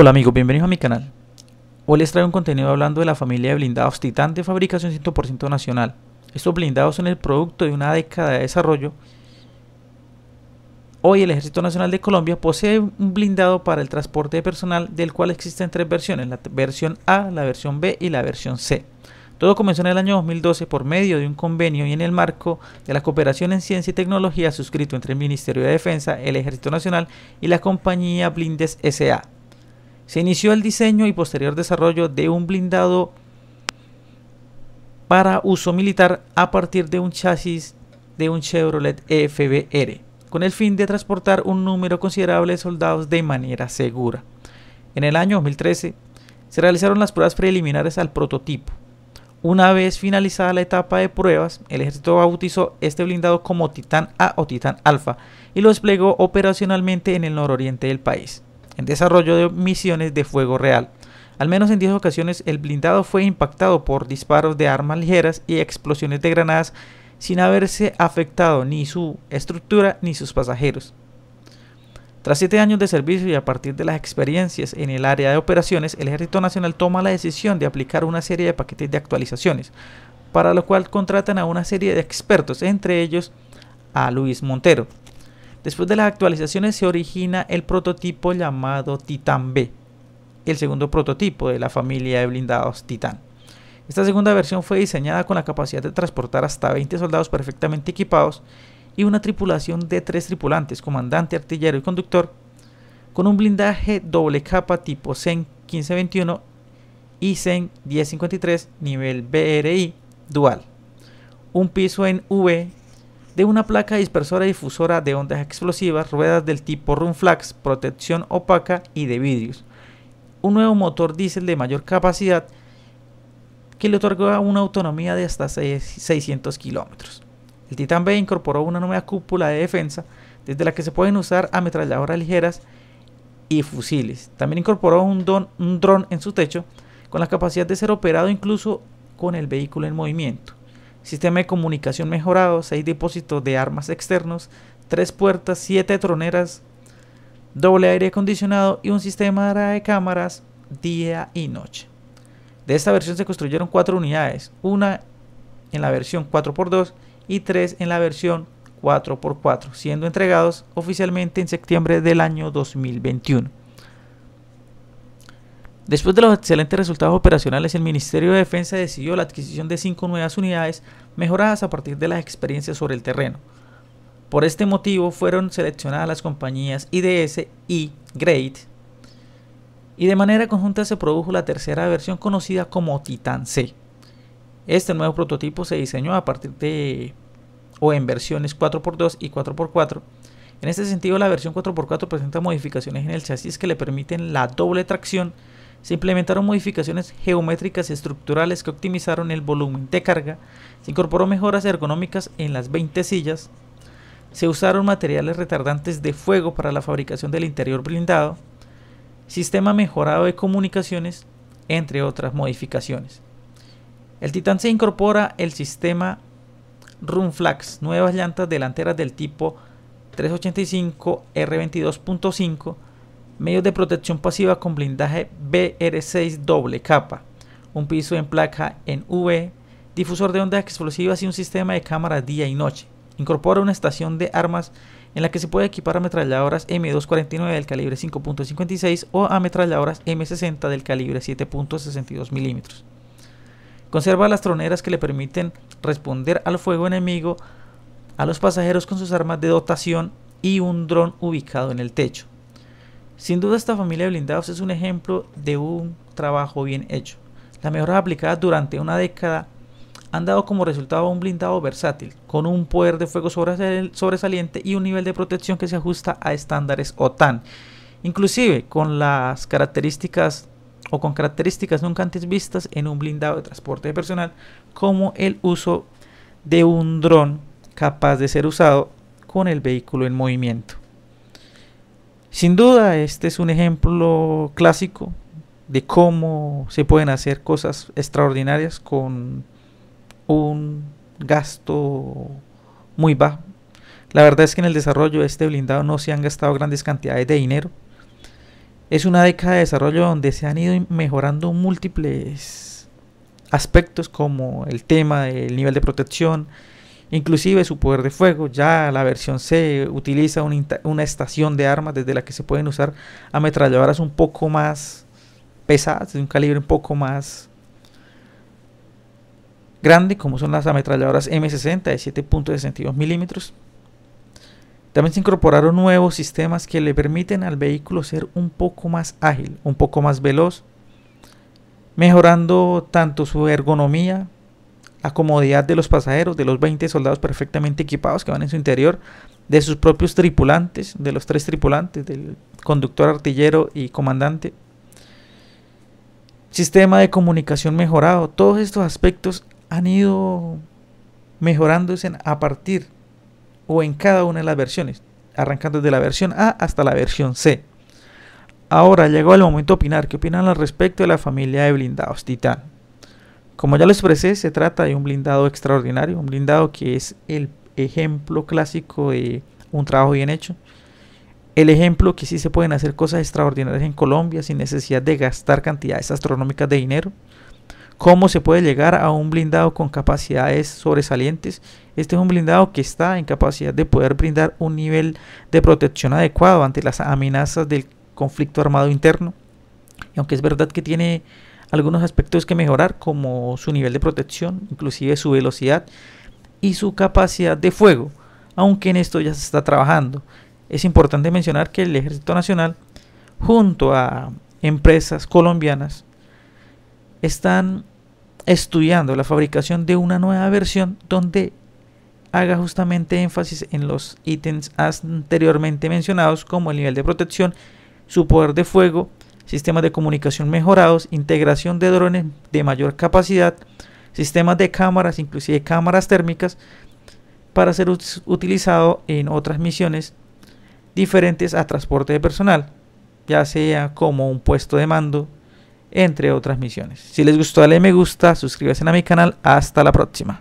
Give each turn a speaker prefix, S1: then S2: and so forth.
S1: Hola amigos, bienvenidos a mi canal. Hoy les traigo un contenido hablando de la familia de blindados titán de fabricación 100% nacional. Estos blindados son el producto de una década de desarrollo. Hoy el Ejército Nacional de Colombia posee un blindado para el transporte de personal del cual existen tres versiones, la versión A, la versión B y la versión C. Todo comenzó en el año 2012 por medio de un convenio y en el marco de la cooperación en ciencia y tecnología suscrito entre el Ministerio de Defensa, el Ejército Nacional y la compañía Blindes SA. Se inició el diseño y posterior desarrollo de un blindado para uso militar a partir de un chasis de un Chevrolet FBR, con el fin de transportar un número considerable de soldados de manera segura. En el año 2013 se realizaron las pruebas preliminares al prototipo. Una vez finalizada la etapa de pruebas, el ejército bautizó este blindado como Titán A o Titán Alfa y lo desplegó operacionalmente en el nororiente del país desarrollo de misiones de fuego real. Al menos en 10 ocasiones el blindado fue impactado por disparos de armas ligeras y explosiones de granadas sin haberse afectado ni su estructura ni sus pasajeros. Tras siete años de servicio y a partir de las experiencias en el área de operaciones, el Ejército Nacional toma la decisión de aplicar una serie de paquetes de actualizaciones, para lo cual contratan a una serie de expertos, entre ellos a Luis Montero, Después de las actualizaciones se origina el prototipo llamado Titan B, el segundo prototipo de la familia de blindados Titan. Esta segunda versión fue diseñada con la capacidad de transportar hasta 20 soldados perfectamente equipados y una tripulación de tres tripulantes, comandante, artillero y conductor, con un blindaje doble capa tipo Zen 1521 y Zen 1053 nivel BRI dual, un piso en V de una placa dispersora difusora de ondas explosivas, ruedas del tipo Runflax, protección opaca y de vidrios. Un nuevo motor diésel de mayor capacidad que le otorga una autonomía de hasta 600 kilómetros. El Titan B incorporó una nueva cúpula de defensa desde la que se pueden usar ametralladoras ligeras y fusiles. También incorporó un, un dron en su techo con la capacidad de ser operado incluso con el vehículo en movimiento sistema de comunicación mejorado, 6 depósitos de armas externos, 3 puertas, 7 troneras, doble aire acondicionado y un sistema de cámaras día y noche. De esta versión se construyeron 4 unidades, una en la versión 4x2 y 3 en la versión 4x4, siendo entregados oficialmente en septiembre del año 2021. Después de los excelentes resultados operacionales, el Ministerio de Defensa decidió la adquisición de cinco nuevas unidades mejoradas a partir de las experiencias sobre el terreno. Por este motivo fueron seleccionadas las compañías IDS y Great, y de manera conjunta se produjo la tercera versión conocida como Titan C. Este nuevo prototipo se diseñó a partir de o en versiones 4x2 y 4x4. En este sentido, la versión 4x4 presenta modificaciones en el chasis que le permiten la doble tracción se implementaron modificaciones geométricas y estructurales que optimizaron el volumen de carga, se incorporó mejoras ergonómicas en las 20 sillas, se usaron materiales retardantes de fuego para la fabricación del interior blindado, sistema mejorado de comunicaciones, entre otras modificaciones. El Titan se incorpora el sistema Runflax, nuevas llantas delanteras del tipo 385 R22.5 Medios de protección pasiva con blindaje BR6 doble capa. Un piso en placa en V. Difusor de ondas explosivas y un sistema de cámaras día y noche. Incorpora una estación de armas en la que se puede equipar ametralladoras M249 del calibre 5.56 o ametralladoras M60 del calibre 7.62 mm. Conserva las troneras que le permiten responder al fuego enemigo a los pasajeros con sus armas de dotación y un dron ubicado en el techo. Sin duda esta familia de blindados es un ejemplo de un trabajo bien hecho. Las mejoras aplicadas durante una década han dado como resultado un blindado versátil, con un poder de fuego sobresaliente y un nivel de protección que se ajusta a estándares OTAN, inclusive con las características o con características nunca antes vistas en un blindado de transporte de personal, como el uso de un dron capaz de ser usado con el vehículo en movimiento. Sin duda, este es un ejemplo clásico de cómo se pueden hacer cosas extraordinarias con un gasto muy bajo. La verdad es que en el desarrollo de este blindado no se han gastado grandes cantidades de dinero. Es una década de desarrollo donde se han ido mejorando múltiples aspectos como el tema del nivel de protección, inclusive su poder de fuego. Ya la versión C utiliza una, estación de armas desde la que se pueden usar ametralladoras un poco más pesadas, de un calibre un poco más grande, como son las ametralladoras M60 de 7.62 milímetros. También se incorporaron nuevos sistemas que le permiten al vehículo ser un poco más ágil, un poco más veloz, mejorando tanto su ergonomía la comodidad de los pasajeros, de los 20 soldados perfectamente equipados que van en su interior, de sus propios tripulantes, de los tres tripulantes, del conductor, artillero y comandante. Sistema de comunicación mejorado, todos estos aspectos han ido mejorándose a partir o en cada una de las versiones, arrancando desde la versión A hasta la versión C. Ahora llegó el momento de opinar. ¿Qué opinan al respecto de la familia de blindados Titán? Como ya lo expresé, se trata de un blindado extraordinario, un blindado que es el ejemplo clásico de un trabajo bien hecho. El ejemplo que sí se pueden hacer cosas extraordinarias en Colombia sin necesidad de gastar cantidades astronómicas de dinero. ¿Cómo se puede llegar a un blindado con capacidades sobresalientes? Este es un blindado que está en capacidad de poder brindar un nivel de protección adecuado ante las amenazas del conflicto armado interno. Y aunque es verdad que tiene algunos aspectos que mejorar como su nivel de protección, inclusive su velocidad y su capacidad de fuego, aunque en esto ya se está trabajando. Es importante mencionar que el Ejército Nacional, junto a empresas colombianas, están estudiando la fabricación de una nueva versión donde haga justamente énfasis en los ítems anteriormente mencionados como el nivel de protección, su poder de fuego sistemas de comunicación mejorados, integración de drones de mayor capacidad, sistemas de cámaras, inclusive cámaras térmicas, para ser utilizado en otras misiones diferentes a transporte de personal, ya sea como un puesto de mando, entre otras misiones. Si les gustó, dale me gusta, suscríbanse a mi canal, hasta la próxima.